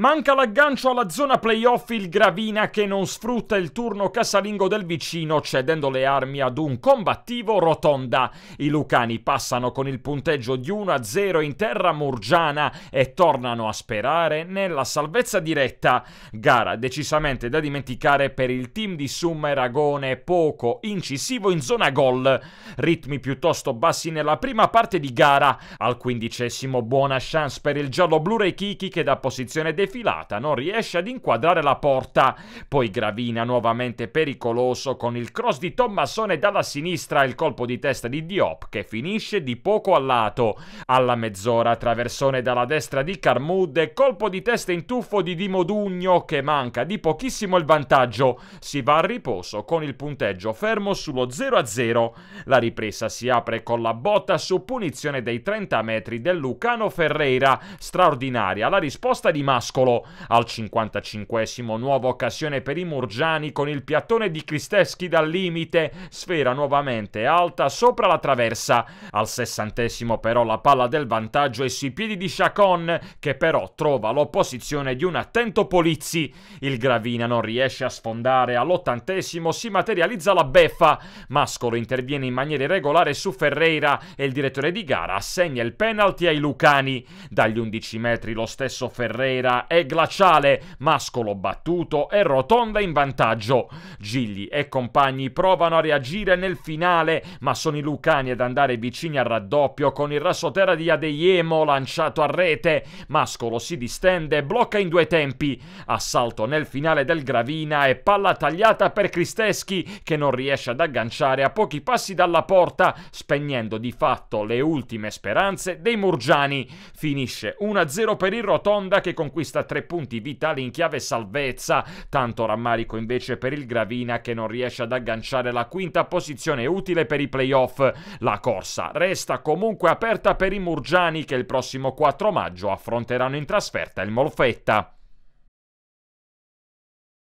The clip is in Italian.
Manca l'aggancio alla zona playoff il Gravina che non sfrutta il turno casalingo del vicino cedendo le armi ad un combattivo Rotonda. I Lucani passano con il punteggio di 1-0 in terra murgiana e tornano a sperare nella salvezza diretta. Gara decisamente da dimenticare per il team di Summa Eragone poco incisivo in zona gol. Ritmi piuttosto bassi nella prima parte di gara. Al quindicesimo buona chance per il giallo-blu Rechichi che da posizione definitiva defilata non riesce ad inquadrare la porta. Poi Gravina nuovamente pericoloso con il cross di Tommasone dalla sinistra e il colpo di testa di Diop che finisce di poco al lato. Alla mezz'ora traversone dalla destra di Carmud e colpo di testa in tuffo di Dimodugno che manca di pochissimo il vantaggio. Si va a riposo con il punteggio fermo sullo 0-0. La ripresa si apre con la botta su punizione dei 30 metri del Lucano Ferreira. Straordinaria la risposta di Massimo Pascolo. Al 55 nuova occasione per i Murgiani con il piattone di Cristeschi dal limite, sfera nuovamente alta sopra la traversa. Al 60 però la palla del vantaggio è sui piedi di Chacon che però trova l'opposizione di un attento Polizzi. Il Gravina non riesce a sfondare, all80 si materializza la beffa. Mascolo interviene in maniera irregolare su Ferreira e il direttore di gara assegna il penalty ai Lucani. Dagli 11 metri lo stesso Ferreira Spada è glaciale, Mascolo battuto e Rotonda in vantaggio. Gigli e compagni provano a reagire nel finale, ma sono i Lucani ad andare vicini al raddoppio con il rasoterra di Adeyemo lanciato a rete. Mascolo si distende e blocca in due tempi. Assalto nel finale del Gravina e palla tagliata per Cristeschi che non riesce ad agganciare a pochi passi dalla porta, spegnendo di fatto le ultime speranze dei Murgiani. Finisce 1-0 per il Rotonda che conquista conquista tre punti vitali in chiave salvezza. Tanto rammarico invece per il Gravina che non riesce ad agganciare la quinta posizione utile per i playoff. La corsa resta comunque aperta per i Murgiani che il prossimo 4 maggio affronteranno in trasferta il Molfetta.